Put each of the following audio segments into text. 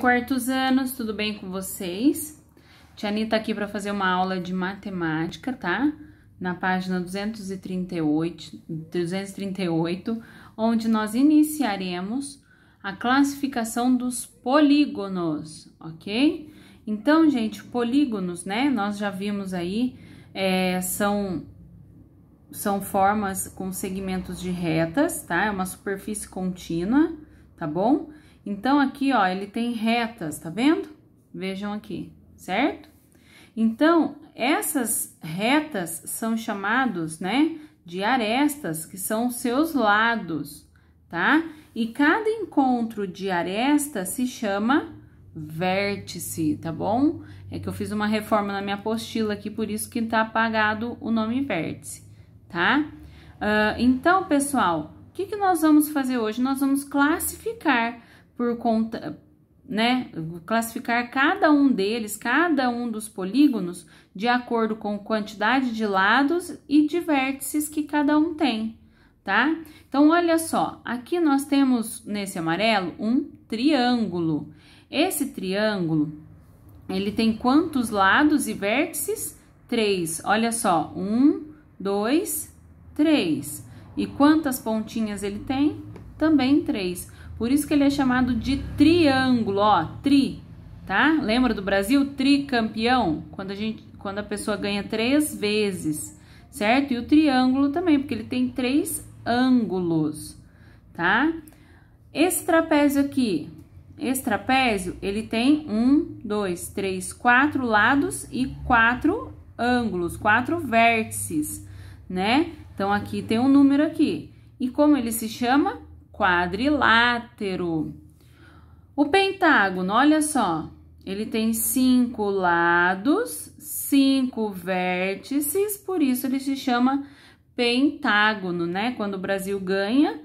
Quartos anos, tudo bem com vocês? Tiani está aqui para fazer uma aula de matemática, tá? Na página 238, 238, onde nós iniciaremos a classificação dos polígonos, ok? Então, gente, polígonos, né? Nós já vimos aí, é, são, são formas com segmentos de retas, tá? É uma superfície contínua, Tá bom? Então, aqui, ó, ele tem retas, tá vendo? Vejam aqui, certo? Então, essas retas são chamados, né, de arestas, que são seus lados, tá? E cada encontro de aresta se chama vértice, tá bom? É que eu fiz uma reforma na minha apostila aqui, por isso que tá apagado o nome vértice, tá? Uh, então, pessoal, o que, que nós vamos fazer hoje? Nós vamos classificar por conta, né, classificar cada um deles, cada um dos polígonos, de acordo com quantidade de lados e de vértices que cada um tem, tá? Então, olha só, aqui nós temos nesse amarelo um triângulo. Esse triângulo, ele tem quantos lados e vértices? Três. Olha só, um, dois, três. E quantas pontinhas ele tem? Também três. Por isso que ele é chamado de triângulo, ó, tri, tá? Lembra do Brasil tricampeão? Quando a gente, quando a pessoa ganha três vezes, certo? E o triângulo também, porque ele tem três ângulos, tá? Esse trapézio aqui, esse trapézio, ele tem um, dois, três, quatro lados e quatro ângulos, quatro vértices, né? Então, aqui tem um número aqui. E como ele se chama? quadrilátero. O pentágono, olha só, ele tem cinco lados, cinco vértices, por isso ele se chama pentágono, né? Quando o Brasil ganha,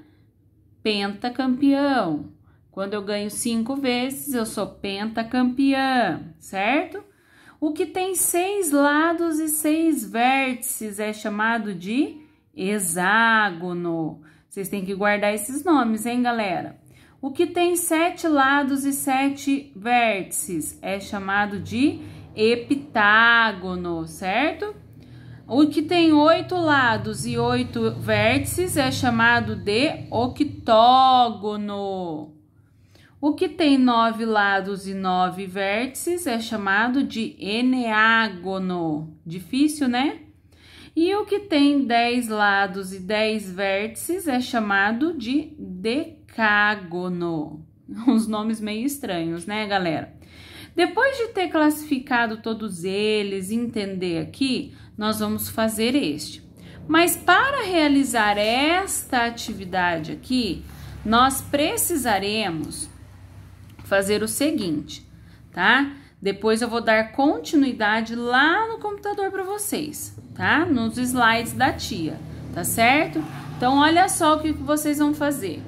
pentacampeão. Quando eu ganho cinco vezes, eu sou pentacampeã, certo? O que tem seis lados e seis vértices é chamado de hexágono. Vocês têm que guardar esses nomes, hein, galera? O que tem sete lados e sete vértices é chamado de heptágono, certo? O que tem oito lados e oito vértices é chamado de octógono. O que tem nove lados e nove vértices é chamado de eneágono. Difícil, né? E o que tem 10 lados e 10 vértices é chamado de decágono. Uns nomes meio estranhos, né, galera? Depois de ter classificado todos eles e entender aqui, nós vamos fazer este. Mas para realizar esta atividade aqui, nós precisaremos fazer o seguinte, tá? Depois eu vou dar continuidade lá no computador para vocês tá? Nos slides da tia, tá certo? Então, olha só o que vocês vão fazer,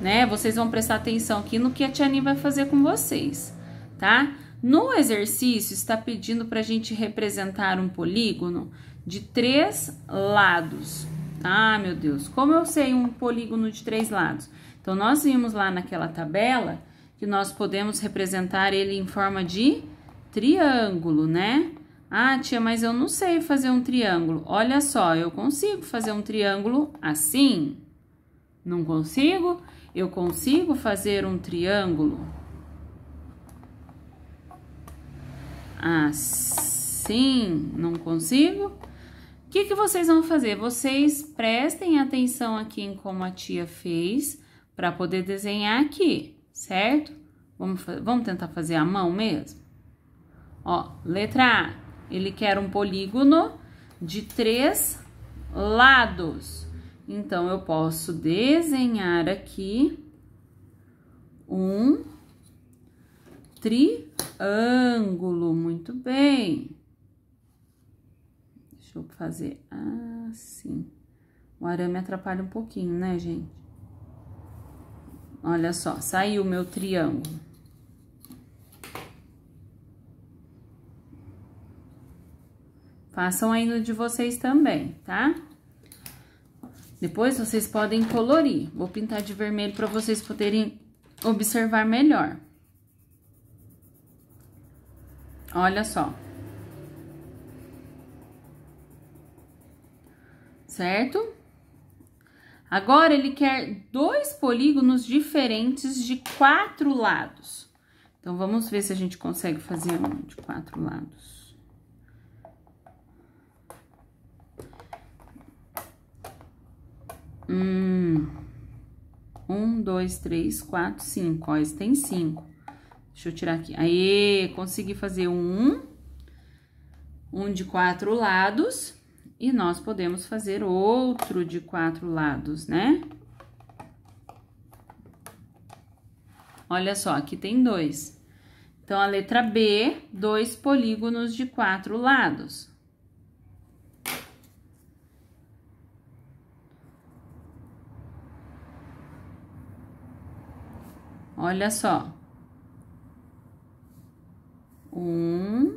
né? Vocês vão prestar atenção aqui no que a tia vai fazer com vocês, tá? No exercício, está pedindo para a gente representar um polígono de três lados. Ah, meu Deus, como eu sei um polígono de três lados? Então, nós vimos lá naquela tabela que nós podemos representar ele em forma de triângulo, né? Ah, tia, mas eu não sei fazer um triângulo. Olha só, eu consigo fazer um triângulo assim. Não consigo? Eu consigo fazer um triângulo assim. Não consigo? O que, que vocês vão fazer? Vocês prestem atenção aqui em como a tia fez para poder desenhar aqui, certo? Vamos, vamos tentar fazer a mão mesmo? Ó, letra A. Ele quer um polígono de três lados. Então, eu posso desenhar aqui um triângulo, muito bem. Deixa eu fazer assim. O arame atrapalha um pouquinho, né, gente? Olha só, saiu o meu triângulo. Façam aí no de vocês também, tá? Depois vocês podem colorir. Vou pintar de vermelho para vocês poderem observar melhor. Olha só. Certo? Agora, ele quer dois polígonos diferentes de quatro lados. Então, vamos ver se a gente consegue fazer um de quatro lados. Um, um, dois, três, quatro, cinco. Ó, esse tem cinco. Deixa eu tirar aqui. Aê, consegui fazer um. Um de quatro lados. E nós podemos fazer outro de quatro lados, né? Olha só, aqui tem dois. Então, a letra B, dois polígonos de quatro lados. Olha só. Um.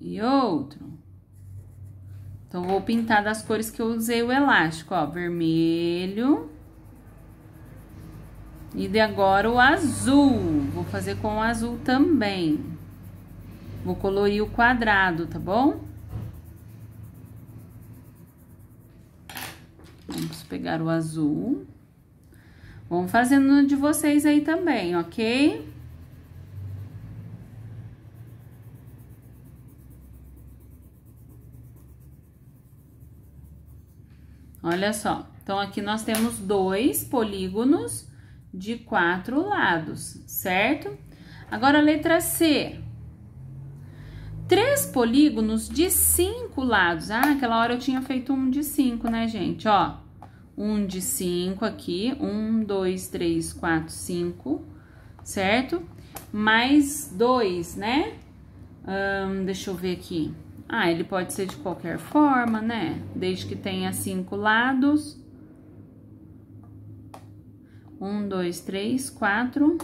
E outro. Então, vou pintar das cores que eu usei o elástico, ó. Vermelho. E de agora o azul. Vou fazer com o azul também. Vou colorir o quadrado, tá bom? pegar o azul. Vão fazendo de vocês aí também, ok? Olha só, então aqui nós temos dois polígonos de quatro lados, certo? Agora, a letra C. Três polígonos de cinco lados. Ah, aquela hora eu tinha feito um de cinco, né, gente? Ó, um de cinco aqui, um, dois, três, quatro, cinco, certo? Mais dois, né? deixa eu ver aqui. Ah, ele pode ser de qualquer forma, né? Desde que tenha cinco lados. Um, dois, três, quatro.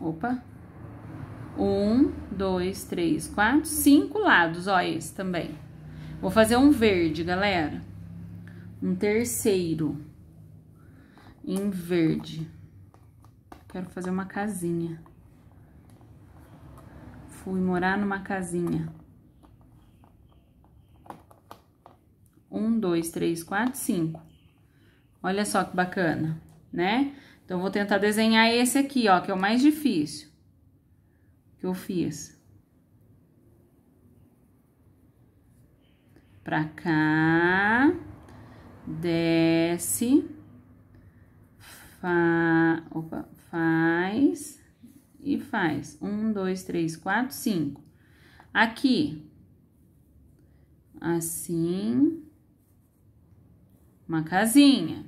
Opa. Um, dois, três, quatro, cinco lados, ó, esse também. Vou fazer um verde, galera um terceiro em verde. Quero fazer uma casinha. Fui morar numa casinha. Um, dois, três, quatro, cinco. Olha só que bacana, né? Então, vou tentar desenhar esse aqui, ó, que é o mais difícil que eu fiz. Pra cá desce, fa, opa, faz e faz. Um, dois, três, quatro, cinco. Aqui, assim, uma casinha.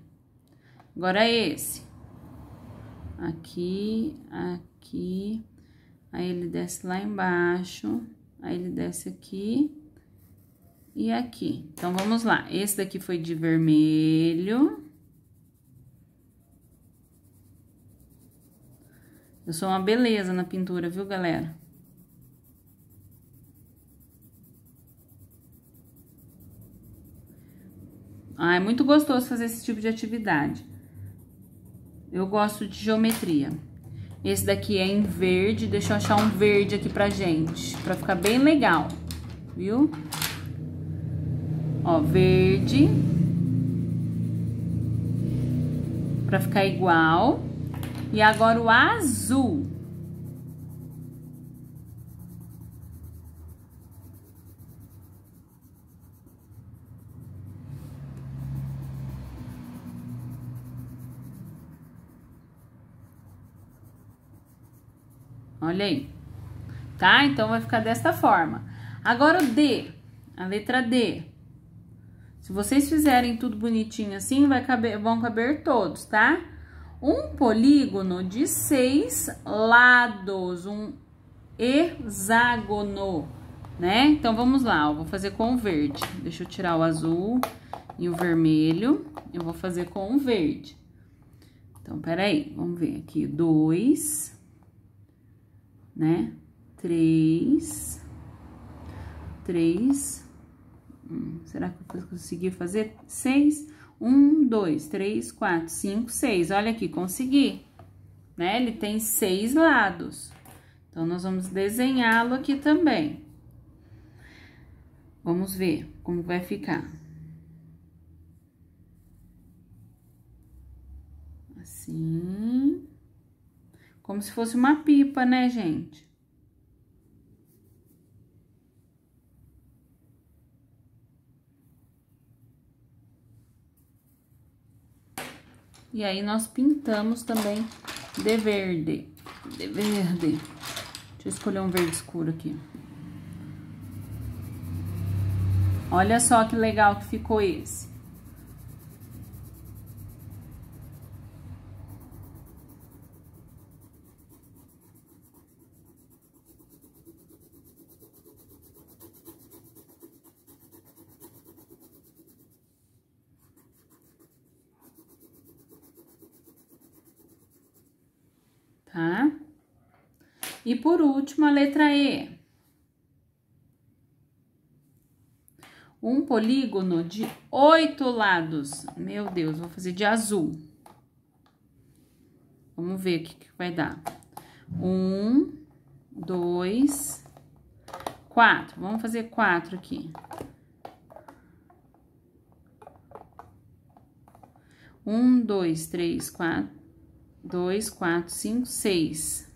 Agora esse. Aqui, aqui, aí ele desce lá embaixo, aí ele desce aqui e aqui. Então, vamos lá. Esse daqui foi de vermelho. Eu sou uma beleza na pintura, viu, galera? Ah, é muito gostoso fazer esse tipo de atividade. Eu gosto de geometria. Esse daqui é em verde, deixa eu achar um verde aqui pra gente, pra ficar bem legal, viu? Viu? Ó, verde. Pra ficar igual. E agora o azul. Olha aí. Tá? Então, vai ficar desta forma. Agora o D, a letra D. Se vocês fizerem tudo bonitinho assim, vai caber, vão caber todos, tá? Um polígono de seis lados, um hexágono, né? Então, vamos lá, eu vou fazer com o verde. Deixa eu tirar o azul e o vermelho, eu vou fazer com o verde. Então, peraí, vamos ver aqui, dois, né, três, três, Hum, será que eu consegui fazer? Seis. Um, dois, três, quatro, cinco, seis. Olha aqui, consegui. Né? Ele tem seis lados. Então, nós vamos desenhá-lo aqui também. Vamos ver como vai ficar. Assim. Como se fosse uma pipa, né, gente? E aí, nós pintamos também de verde. De verde. Deixa eu escolher um verde escuro aqui. Olha só que legal que ficou esse. tá? E por último, a letra E. Um polígono de oito lados. Meu Deus, vou fazer de azul. Vamos ver o que, que vai dar. Um, dois, quatro. Vamos fazer quatro aqui. Um, dois, três, quatro dois, quatro, cinco, seis.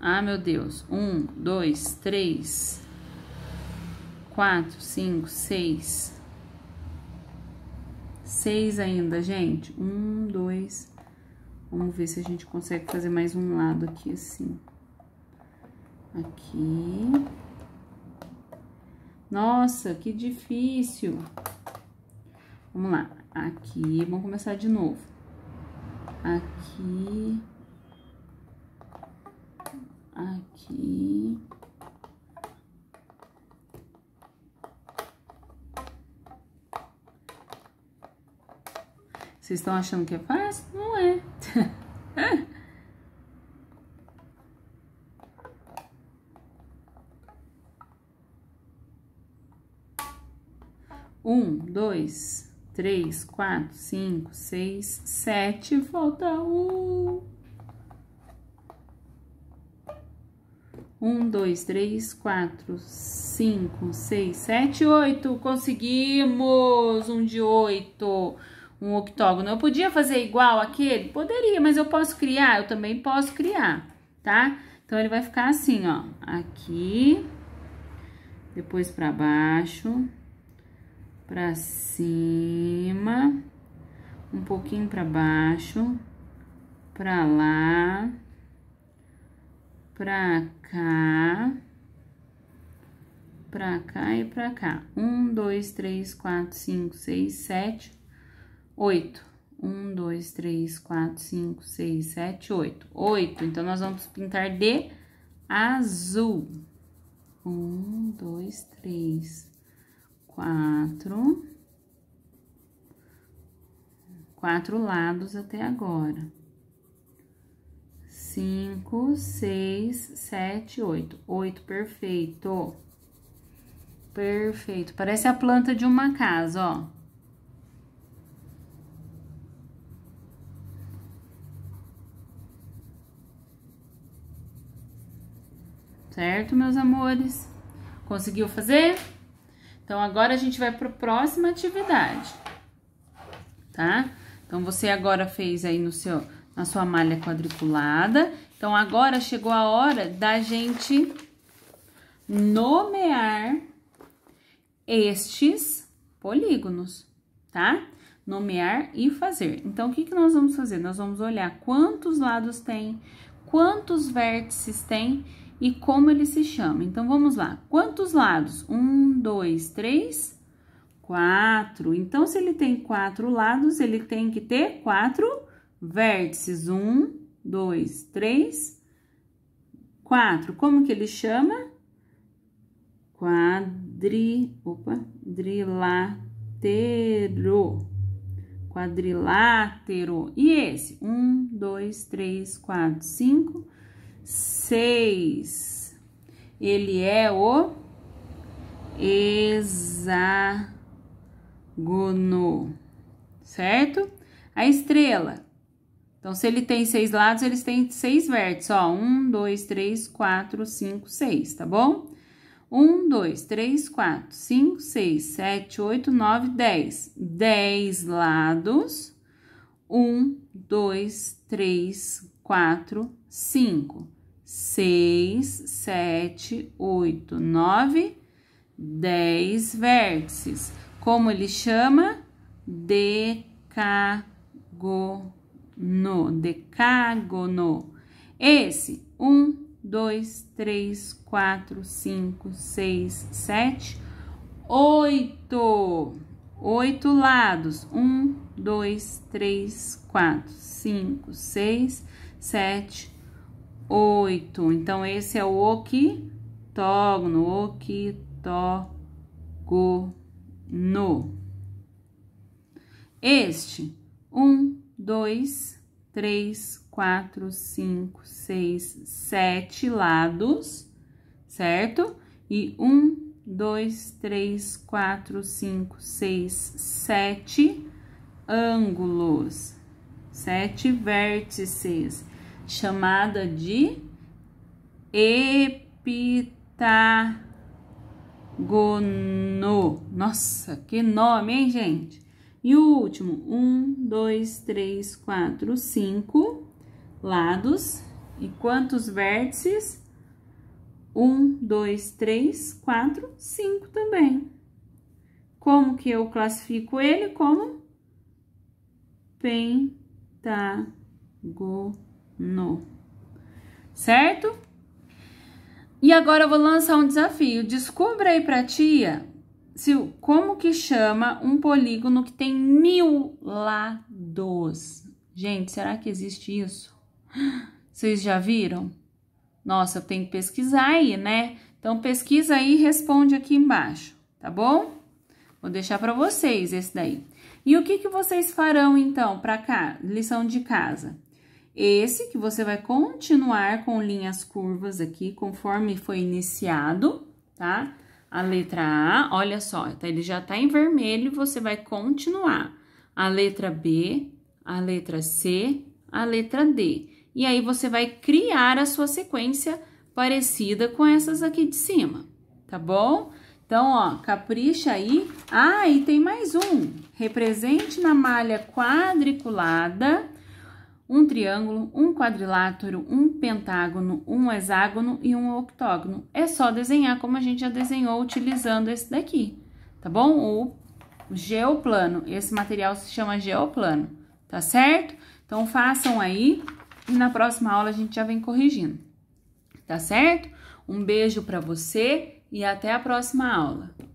Ah, meu Deus. Um, dois, três, quatro, cinco, seis. Seis ainda, gente. Um, dois. Vamos ver se a gente consegue fazer mais um lado aqui, assim. Aqui. Nossa, que difícil. Vamos lá. Aqui, vamos começar de novo. Aqui. Aqui. Vocês estão achando que é fácil? dois, três, quatro, cinco, seis, sete, volta um. Um, dois, três, quatro, cinco, seis, sete, oito. Conseguimos um de oito, um octógono. Eu podia fazer igual aquele? Poderia, mas eu posso criar? Eu também posso criar, tá? Então, ele vai ficar assim, ó. Aqui, depois pra baixo, para cima, um pouquinho para baixo, para lá, para cá, para cá e para cá. Um, dois, três, quatro, cinco, seis, sete, oito. Um, dois, três, quatro, cinco, seis, sete, oito. Oito. Então, nós vamos pintar de azul. Um, dois, três, quatro, quatro lados até agora. Cinco, seis, sete, oito. Oito, perfeito. Perfeito. Parece a planta de uma casa, ó. Certo, meus amores? Conseguiu fazer? Então, agora a gente vai para a próxima atividade, tá? Então, você agora fez aí no seu, na sua malha quadriculada. Então, agora chegou a hora da gente nomear estes polígonos, tá? Nomear e fazer. Então, o que, que nós vamos fazer? Nós vamos olhar quantos lados tem, quantos vértices tem e como ele se chama. Então, vamos lá. Quantos lados? Um, dois, três, quatro. Então, se ele tem quatro lados, ele tem que ter quatro vértices. Um, dois, três, quatro. Como que ele chama? Quadri... Opa! Quadrilátero. Quadrilátero. E esse? Um, dois, três, quatro, cinco seis. Ele é o hexágono, certo? A estrela. Então, se ele tem seis lados, eles têm seis vértices, ó. Um, dois, três, quatro, cinco, seis, tá bom? Um, dois, três, quatro, cinco, seis, sete, oito, nove, dez. Dez lados. Um, dois, três, quatro, cinco seis, sete, oito, nove, dez vértices. Como ele chama? Decagono. Decagono. Esse, um, dois, três, quatro, cinco, seis, sete, oito. Oito lados. Um, dois, três, quatro, cinco, seis, sete, oito. Então, esse é o octógono, octógono. Este, um, dois, três, quatro, cinco, seis, sete lados, certo? E um, dois, três, quatro, cinco, seis, sete ângulos, sete vértices chamada de heptagono. Nossa, que nome, hein, gente? E o último, um, dois, três, quatro, cinco lados. E quantos vértices? Um, dois, três, quatro, cinco também. Como que eu classifico ele? Como pentagono. No. Certo? E agora eu vou lançar um desafio. Descubra aí pra tia se, como que chama um polígono que tem mil lados. Gente, será que existe isso? Vocês já viram? Nossa, eu tenho que pesquisar aí, né? Então, pesquisa aí e responde aqui embaixo, tá bom? Vou deixar para vocês esse daí. E o que, que vocês farão, então, para cá, lição de casa? esse que você vai continuar com linhas curvas aqui, conforme foi iniciado, tá? A letra A, olha só, tá? ele já tá em vermelho, você vai continuar. A letra B, a letra C, a letra D. E aí, você vai criar a sua sequência parecida com essas aqui de cima, tá bom? Então, ó, capricha aí. Ah, e tem mais um. Represente na malha quadriculada um triângulo, um quadrilátero, um pentágono, um hexágono e um octógono. É só desenhar como a gente já desenhou utilizando esse daqui, tá bom? O geoplano, esse material se chama geoplano, tá certo? Então, façam aí e na próxima aula a gente já vem corrigindo, tá certo? Um beijo para você e até a próxima aula.